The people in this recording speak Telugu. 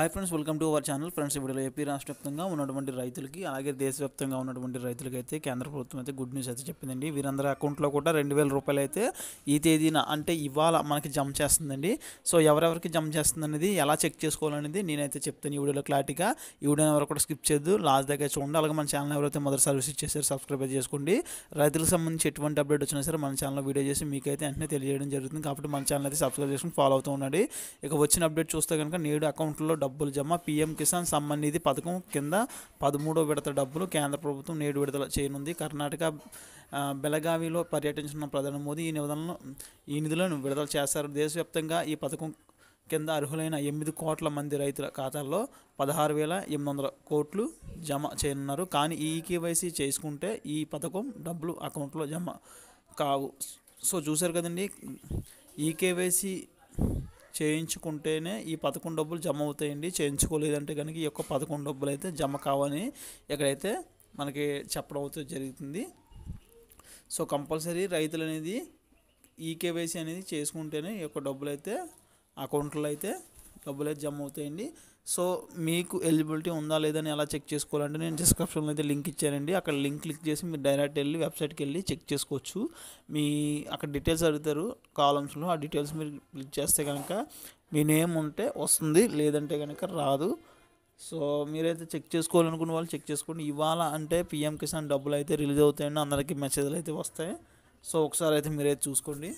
hi friends welcome to our channel friends ఇప్పుడు ఏపీ రాష్ట్ర వ్యాప్తంగా ఉన్నటువంటి రైతులకి అలాగే దేశవ్యాప్తంగా ఉన్నటువంటి రైతులకి అయితే కేంద్ర ప్రభుత్వం అయితే గుడ్ న్యూస్ అయితే చెప్పిందండి వీరందరి అకౌంట్లో కూడా రెండు వేల రూపాయలు అయితే ఈ తేదీన అంటే ఇవాళ మనకి జమ చేస్తుందండి సో ఎవరెవరికి జమ చేస్తుంది అనేది ఎలా చెక్ చేసుకోవాలనేది నేనైతే చెప్తాను ఈ వీడియోలో క్లారిటీగా ఈ వీడియో ఎవరు కూడా స్కిప్ చేయొద్దు లాస్ట్ దగ్గర చూడండి అలాగే మన ఛానల్ ఎవరైతే మొదటి సర్వీస్ ఇచ్చేసారు సబ్స్క్రైబ్ చేసుకోండి రైతులకు సంబంధించి ఎటువంటి అప్డేట్ వచ్చినా సరే మన ఛానల్లో వీడియో చేసి మీకైతే వెంటనే తెలియజేయడం జరుగుతుంది కాబట్టి మన ఛానల్ అయితే సబ్స్క్రైబ్ చేసుకుని ఫాలో అవుతూ ఉండండి ఇక వచ్చిన అప్డేట్ చూస్తే కనుక నేడు అకౌంట్లో డబ్బులు జమ పీఎం కిసాన్ సమ్మాన్ నిధి పథకం కింద పదమూడో విడత డబ్బులు కేంద్ర ప్రభుత్వం నేడు విడుదల చేయనుంది కర్ణాటక బెలగావిలో పర్యటించిన ప్రధాని మోదీ ఈ నిధులను ఈ నిధులను విడుదల చేశారు దేశవ్యాప్తంగా ఈ పథకం కింద అర్హులైన ఎనిమిది కోట్ల మంది రైతుల ఖాతాల్లో పదహారు వేల ఎనిమిది వందల కోట్లు జమ చేయనున్నారు కానీ ఈ కేవైసీ చేసుకుంటే ఈ పథకం డబ్బులు అకౌంట్లో జమ కావు సో చూశారు కదండి ఈ కేవైసీ చేయించుకుంటేనే ఈ పదకొండు డబ్బులు జమ అవుతాయండి చేయించుకోలేదంటే కనుక ఈ యొక్క పదకొండు డబ్బులు అయితే జమ కావని ఎక్కడైతే మనకి చెప్పడం అవుతూ జరుగుతుంది సో కంపల్సరీ రైతులు అనేది ఈకేవైసీ అనేది చేసుకుంటేనే ఈ యొక్క డబ్బులు అయితే అకౌంట్లో అయితే అయితే జమ అవుతాయండి సో మీకు ఎలిజిబిలిటీ ఉందా లేదని ఎలా చెక్ చేసుకోవాలంటే నేను డిస్క్రిప్షన్లో అయితే లింక్ ఇచ్చానండి అక్కడ లింక్ క్లిక్ చేసి మీరు డైరెక్ట్ వెళ్ళి వెబ్సైట్కి వెళ్ళి చెక్ చేసుకోవచ్చు మీ అక్కడ డీటెయిల్స్ అడుగుతారు కాలమ్స్లో ఆ డీటెయిల్స్ మీరు క్లిక్ చేస్తే కనుక మీ నేమ్ ఉంటే వస్తుంది లేదంటే కనుక రాదు సో మీరైతే చెక్ చేసుకోవాలనుకున్న వాళ్ళు చెక్ చేసుకోండి ఇవాళ అంటే పిఎం కిసాన్ డబ్బులు అయితే రిలీజ్ అవుతాయండి అందరికీ మెసేజ్లు అయితే వస్తాయి సో ఒకసారి అయితే మీరైతే చూసుకోండి